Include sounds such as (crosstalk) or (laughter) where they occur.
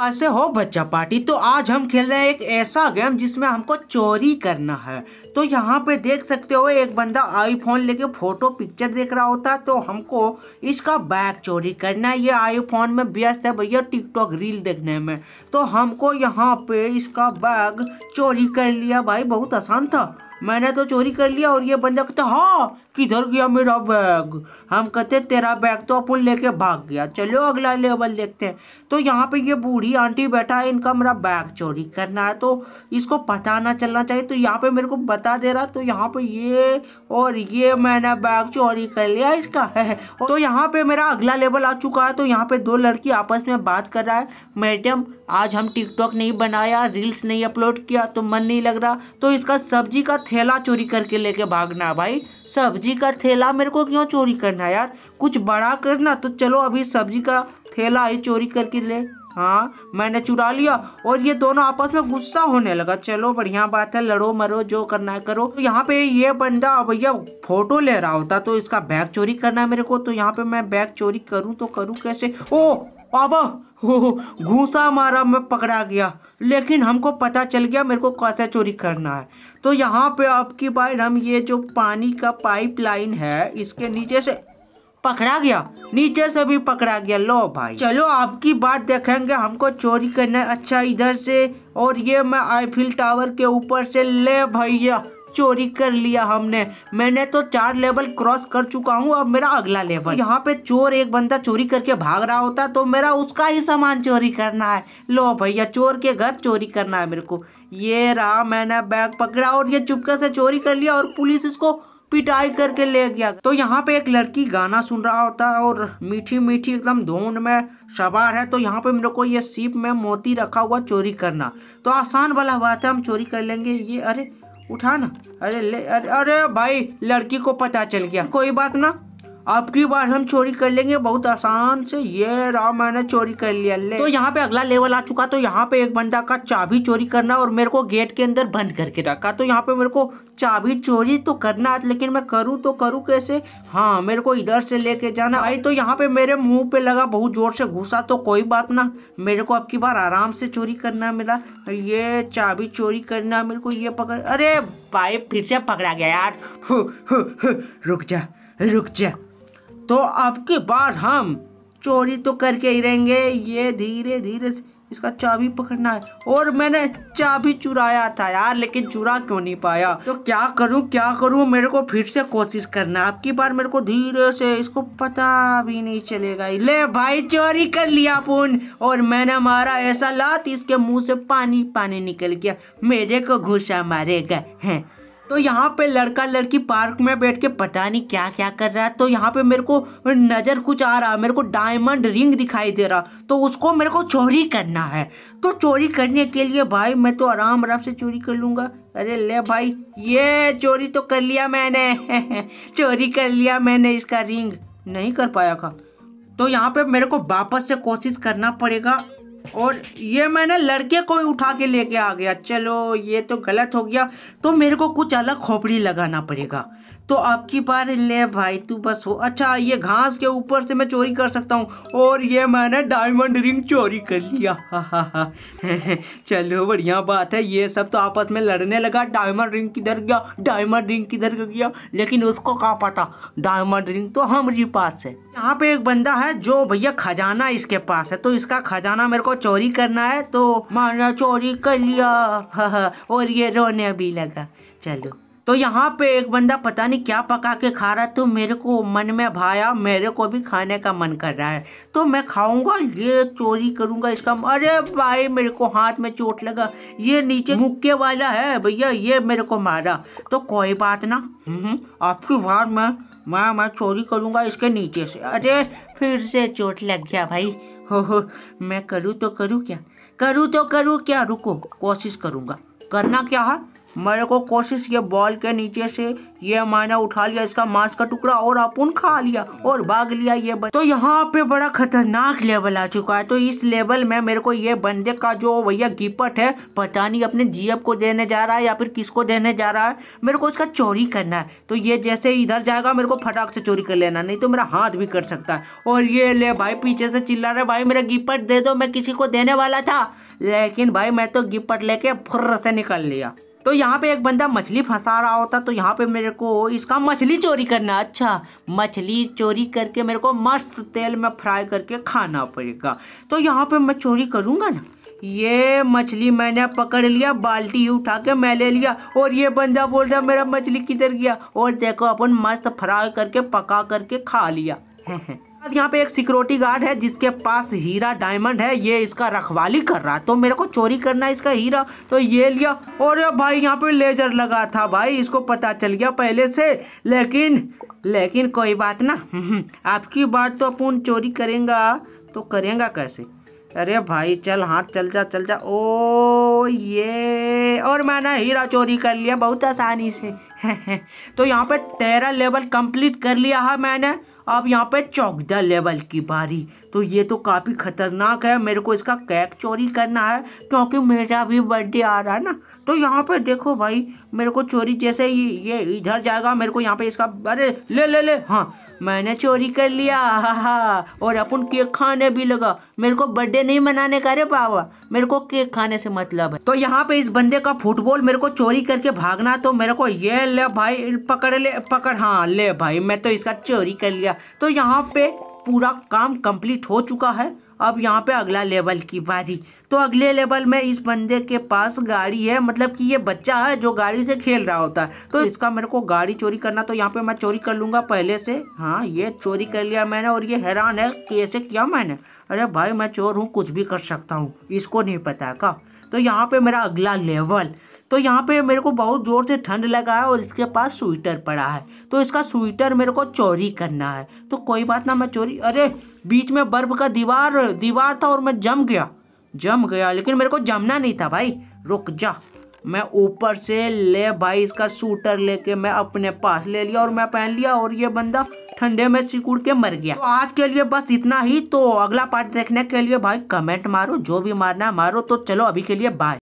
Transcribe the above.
कैसे हो बच्चा पार्टी तो आज हम खेल रहे हैं एक ऐसा गेम जिसमें हमको चोरी करना है तो यहाँ पे देख सकते हो एक बंदा आईफोन लेके फोटो पिक्चर देख रहा होता है तो हमको इसका बैग चोरी करना है ये आईफोन में व्यस्त है भैया टिकटॉक रील देखने में तो हमको यहाँ पे इसका बैग चोरी कर लिया भाई बहुत आसान था मैंने तो चोरी कर लिया और ये बंदा कहता हाँ किधर गया मेरा बैग हम कहते तेरा बैग तो अपन लेके भाग गया चलो अगला लेवल देखते हैं तो यहाँ पे ये बूढ़ी आंटी बैठा है इनका मेरा बैग चोरी करना है तो इसको पता ना चलना चाहिए तो यहाँ पे मेरे को बता दे रहा तो यहाँ पे ये और ये मैंने बैग चोरी कर लिया इसका है (laughs) तो यहाँ पे मेरा अगला लेवल आ चुका है तो यहाँ पे दो लड़की आपस में बात कर रहा है मैडम आज हम टिकटॉक नहीं बनाया रील्स नहीं अपलोड किया तो मन नहीं लग रहा तो इसका सब्जी का थैला चोरी करके लेके भागना भाई सब्जी सब्जी का थैला मेरे को क्यों चोरी करना यार कुछ बड़ा करना तो चलो अभी सब्जी का थैला ही चोरी करके ले हाँ मैंने चुरा लिया और ये दोनों आपस में गुस्सा होने लगा चलो बढ़िया बात है लड़ो मरो जो करना है करो तो यहाँ पे ये बंदा भैया फोटो ले रहा होता तो इसका बैग चोरी करना है मेरे को तो यहाँ पे मैं बैग चोरी करूँ तो करूँ कैसे ओ पापा हो घूसा मारा मैं पकड़ा गया लेकिन हमको पता चल गया मेरे को कैसे चोरी करना है तो यहाँ पे आपकी बार हम ये जो पानी का पाइपलाइन है इसके नीचे से पकड़ा गया नीचे से भी पकड़ा गया लो भाई चलो आपकी बात देखेंगे हमको चोरी करना अच्छा इधर से और ये मैं आईफिल टावर के ऊपर से ले भैया चोरी कर लिया हमने मैंने तो चार लेवल क्रॉस कर चुका हूँ अब मेरा अगला लेवल यहाँ पे चोर एक बंदा चोरी करके भाग रहा होता तो मेरा उसका ही सामान चोरी करना है लो भैया चोर के घर चोरी करना है मेरे को ये रहा मैंने बैग पकड़ा और ये चुपके से चोरी कर लिया और पुलिस इसको पिटाई करके ले गया तो यहाँ पे एक लड़की गाना सुन रहा होता है और मीठी मीठी एकदम धोन में सवार है तो यहाँ पे मेरे को ये सीप में मोती रखा हुआ चोरी करना तो आसान वाला बात है हम चोरी कर लेंगे ये अरे उठा ना अरे ले अरे अरे भाई लड़की को पता चल गया कोई बात ना अब की बार हम चोरी कर लेंगे बहुत आसान से ये रहा मैंने चोरी कर लिया ले तो यहाँ पे अगला लेवल आ चुका तो यहाँ पे एक बंदा का चाबी चोरी करना और मेरे को गेट के अंदर बंद करके रखा तो यहाँ पे मेरे को चाबी चोरी तो करना है लेकिन मैं करूँ तो करूँ कैसे हाँ मेरे को इधर से लेके जाना भाई तो यहाँ पे मेरे मुंह पे लगा बहुत जोर से घुसा तो कोई बात ना मेरे को अब की बार आराम से चोरी करना मेरा ये चाबी चोरी करना मेरे को ये पकड़ अरे भाई फिर से पकड़ा गया यार हु, हु, हु, रुक जा रुक जा तो आपके बाद हम चोरी तो करके ही रहेंगे ये धीरे धीरे इसका चाबी पकड़ना है और मैंने चाबी चुराया था यार लेकिन चुरा क्यों नहीं पाया तो क्या करूं क्या करूं मेरे को फिर से कोशिश करना है आपकी बार मेरे को धीरे से इसको पता भी नहीं चलेगा ले भाई चोरी कर लिया फोन और मैंने मारा ऐसा लात इसके मुंह से पानी पानी निकल गया मेरे को घुसा मारेगा हैं तो यहाँ पे लड़का लड़की पार्क में बैठ के पता नहीं क्या क्या कर रहा है तो यहाँ पे मेरे को नज़र कुछ आ रहा है मेरे को डायमंड रिंग दिखाई दे रहा तो उसको मेरे को चोरी करना है तो चोरी करने के लिए भाई मैं तो आराम आराम से चोरी कर लूँगा अरे ले भाई ये चोरी तो कर लिया मैंने (laughs) चोरी कर लिया मैंने इसका रिंग नहीं कर पाया था तो यहाँ पे मेरे को वापस से कोशिश करना पड़ेगा और ये मैंने लड़के को उठा के लेके आ गया चलो ये तो गलत हो गया तो मेरे को कुछ अलग खोपड़ी लगाना पड़ेगा तो आपकी बार ले भाई तू बस हो अच्छा ये घास के ऊपर से मैं चोरी कर सकता हूँ और ये मैंने डायमंड रिंग चोरी कर लिया हा हा (laughs) चलो बढ़िया बात है ये सब तो आपस में लड़ने लगा डायमंड रिंग किधर गया डायमंड रिंग किधर गया लेकिन उसको कहाँ पता डायमंड रिंग तो हमारे पास है यहाँ पे एक बंदा है जो भैया खजाना इसके पास है तो इसका खजाना मेरे को चोरी करना है तो माना चोरी कर लिया (laughs) और ये रोने भी लगा चलो तो यहाँ पे एक बंदा पता नहीं क्या पका के खा रहा तो मेरे को मन में भाया मेरे को भी खाने का मन कर रहा है तो मैं खाऊंगा ये चोरी करूंगा इसका अरे भाई मेरे को हाथ में चोट लगा ये नीचे मुक्के वाला है भैया ये मेरे को मारा तो कोई बात ना हम्म, आपकी बात मैं मैं मैं चोरी करूँगा इसके नीचे से अरे फिर से चोट लग गया भाई हो हो मैं करूँ तो करूँ क्या करूँ तो करूँ क्या रुको कोशिश करूँगा करना क्या है मेरे को कोशिश ये बॉल के नीचे से ये मैंने उठा लिया इसका मांस का टुकड़ा और अपुन खा लिया और भाग लिया ये तो यहाँ पे बड़ा खतरनाक लेवल आ चुका है तो इस लेवल में मेरे को ये बंदे का जो भैया गिपट है पता नहीं अपने जीएफ को देने जा रहा है या फिर किसको देने जा रहा है मेरे को इसका चोरी करना है तो ये जैसे इधर जाएगा मेरे को फटाक से चोरी कर लेना नहीं तो मेरा हाथ भी कर सकता है और ये ले भाई पीछे से चिल्ला रहे भाई मेरा गिपट दे दो मैं किसी को देने वाला था लेकिन भाई मैं तो गिपट लेके फुर्र से निकल लिया तो यहाँ पे एक बंदा मछली फंसा रहा होता तो यहाँ पे मेरे को इसका मछली चोरी करना अच्छा मछली चोरी करके मेरे को मस्त तेल में फ्राई करके खाना पड़ेगा तो यहाँ पे मैं चोरी करूँगा ना ये मछली मैंने पकड़ लिया बाल्टी उठा के मैं ले लिया और ये बंदा बोल रहा मेरा मछली किधर गया और देखो अपन मस्त फ्राई करके पका करके खा लिया (laughs) यहाँ पे एक सिक्योरिटी गार्ड है जिसके पास हीरा डायमंड है ये इसका रखवाली कर रहा तो मेरे को चोरी करना है इसका हीरा तो ये लिया और भाई यहाँ पे लेजर लगा था भाई इसको पता चल गया पहले से लेकिन लेकिन कोई बात ना हम्म, आपकी बात तो अपन चोरी करेंगे तो करेंगे कैसे अरे भाई चल हाथ चल जा चल जा ओ ये और मैंने हीरा चोरी कर लिया बहुत आसानी से (laughs) तो यहाँ पे तेरह लेवल कंप्लीट कर लिया है मैंने अब यहाँ पे चौकदा लेवल की बारी तो ये तो काफ़ी ख़तरनाक है मेरे को इसका केक चोरी करना है क्योंकि मेरा भी बर्थडे आ रहा है ना तो यहाँ पे देखो भाई मेरे को चोरी जैसे ये इधर जाएगा मेरे को यहाँ पे इसका अरे ले ले ले हाँ मैंने चोरी कर लिया हा हा और अपन केक खाने भी लगा मेरे को बर्थडे नहीं मनाने का रे बाबा मेरे को केक खाने से मतलब है तो यहाँ पे इस बंदे का फुटबॉल मेरे को चोरी करके भागना तो मेरे को ये ले भाई पकड़ ले पकड़ हाँ ले भाई मैं तो इसका चोरी कर लिया तो यहाँ पे पूरा काम कंप्लीट हो चुका है अब यहाँ पे अगला लेवल की बारी तो अगले लेवल में इस बंदे के पास गाड़ी है मतलब कि ये बच्चा है जो गाड़ी से खेल रहा होता है तो इसका मेरे को गाड़ी चोरी करना तो यहाँ पे मैं चोरी कर लूँगा पहले से हाँ ये चोरी कर लिया मैंने और ये हैरान है कैसे किया मैंने अरे भाई मैं चोर हूँ कुछ भी कर सकता हूँ इसको नहीं पता का तो यहाँ पे मेरा अगला लेवल तो यहाँ पे मेरे को बहुत ज़ोर से ठंड लगा है और इसके पास स्वीटर पड़ा है तो इसका स्वीटर मेरे को चोरी करना है तो कोई बात ना मैं चोरी अरे बीच में बर्फ़ का दीवार दीवार था और मैं जम गया जम गया लेकिन मेरे को जमना नहीं था भाई रुक जा मैं ऊपर से ले भाई इसका सूटर लेके मैं अपने पास ले लिया और मैं पहन लिया और ये बंदा ठंडे में सिकुड़ के मर गया तो आज के लिए बस इतना ही तो अगला पार्ट देखने के लिए भाई कमेंट मारो जो भी मारना मारो तो चलो अभी के लिए बाय